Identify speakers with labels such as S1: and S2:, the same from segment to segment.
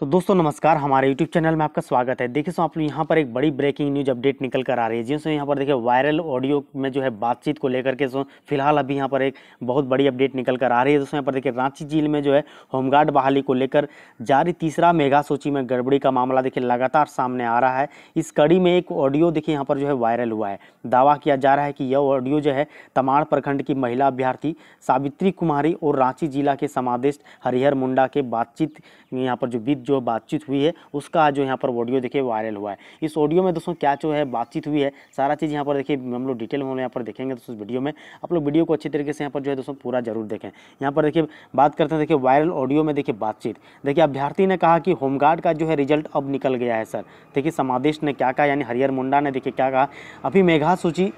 S1: तो दोस्तों नमस्कार हमारे YouTube चैनल में आपका स्वागत है देखिए सो आप लोग यहाँ पर एक बड़ी ब्रेकिंग न्यूज अपडेट निकल कर आ रही है सो यहाँ पर देखिए वायरल ऑडियो में जो है बातचीत को लेकर के सो फिलहाल अभी यहाँ पर एक बहुत बड़ी अपडेट निकल कर आ रही है दोस्तों यहाँ पर देखिए रांची जिले में जो है होमगार्ड बहाली को लेकर जारी तीसरा मेघा सूची में गड़बड़ी का मामला देखिए लगातार सामने आ रहा है इस कड़ी में एक ऑडियो देखिए यहाँ पर जो है वायरल हुआ है दावा किया जा रहा है कि यह ऑडियो जो है तमाड़ प्रखंड की महिला अभ्यर्थी सावित्री कुमारी और रांची जिला के समादिष्ट हरिहर मुंडा के बातचीत यहाँ पर जो बीत जो बातचीत हुई है उसका जो यहाँ पर ऑडियो देखिए वायरल हुआ है इस ऑडियो में दोस्तों क्या जो है बातचीत हुई है सारा चीज़ यहाँ पर देखिए हम लोग डिटेल में हम यहाँ पर देखेंगे दोस्तों वीडियो में आप लोग वीडियो को अच्छी तरीके से यहाँ पर जो है दोस्तों पूरा जरूर देखें यहाँ पर देखिए बात करते हैं देखिए वायरल ऑडियो में देखिए बातचीत देखिए अभ्यर्थी ने कहा कि होमगार्ड का जो है रिजल्ट अब निकल गया है सर देखिए समादेश ने क्या कहा यानी हरिहर मुंडा ने देखिए क्या कहा अभी मेघा सूची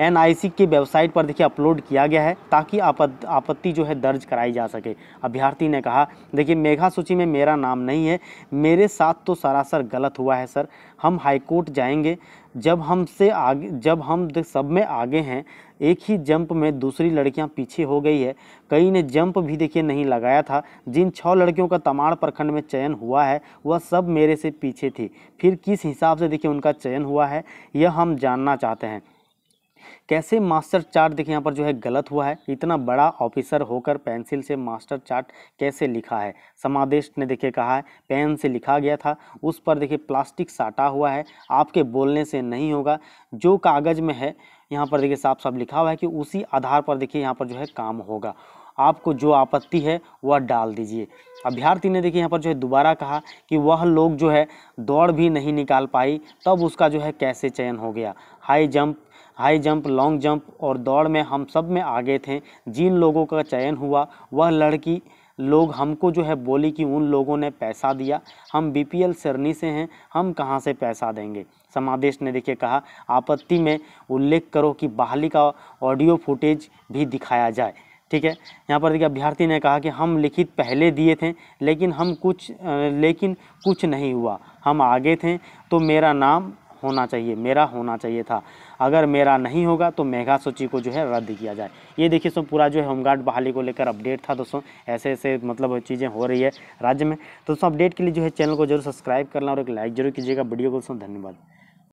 S1: एनआईसी की वेबसाइट पर देखिए अपलोड किया गया है ताकि आप आपत्ति जो है दर्ज कराई जा सके अभ्यर्थी ने कहा देखिए मेघा सूची में मेरा नाम नहीं है मेरे साथ तो सरासर गलत हुआ है सर हम हाईकोर्ट जाएंगे जब हमसे आगे जब हम सब में आगे हैं एक ही जंप में दूसरी लड़कियां पीछे हो गई है कई ने जंप भी देखिए नहीं लगाया था जिन छः लड़कियों का तमाड़ प्रखंड में चयन हुआ है वह सब मेरे से पीछे थी फिर किस हिसाब से देखिए उनका चयन हुआ है यह हम जानना चाहते हैं कैसे मास्टर चार्ट देखिए यहाँ पर जो है गलत हुआ है इतना बड़ा ऑफिसर होकर पेंसिल से मास्टर चार्ट कैसे लिखा है समादेश ने देखिए कहा है पेन से लिखा गया था उस पर देखिए प्लास्टिक साटा हुआ है आपके बोलने से नहीं होगा जो कागज़ में है यहाँ पर देखिए साफ साफ लिखा हुआ है कि उसी आधार पर देखिए यहाँ पर जो है काम होगा आपको जो आपत्ति है वह डाल दीजिए अभ्यर्थी ने देखिए यहाँ पर जो है दोबारा कहा कि वह लोग जो है दौड़ भी नहीं निकाल पाई तब उसका जो है कैसे चयन हो गया high jump high jump long jump और दौड़ में हम सब में आगे थे जिन लोगों का चयन हुआ वह लड़की लोग हमको जो है बोली कि उन लोगों ने पैसा दिया हम बीपीएल सरनी से हैं हम कहाँ से पैसा देंगे समादेश ने देखिए कहा आपत्ति में उल्लेख करो कि बहाली का ऑडियो फुटेज भी दिखाया जाए ठीक है यहाँ पर देखिए अभ्यर्थी ने कहा कि हम लिखित पहले दिए थे लेकिन हम कुछ लेकिन कुछ नहीं हुआ हम आगे थे तो मेरा नाम होना चाहिए मेरा होना चाहिए था अगर मेरा नहीं होगा तो मेघा सूची को जो है रद्द किया जाए ये देखिए सो पूरा जो है होमगार्ड बहाली को लेकर अपडेट था दोस्तों ऐसे ऐसे मतलब चीज़ें हो रही है राज्य में तो दोस्तों अपडेट के लिए जो है चैनल को जरूर सब्सक्राइब करना और एक लाइक जरूर कीजिएगा वीडियो को दोस्तों धन्यवाद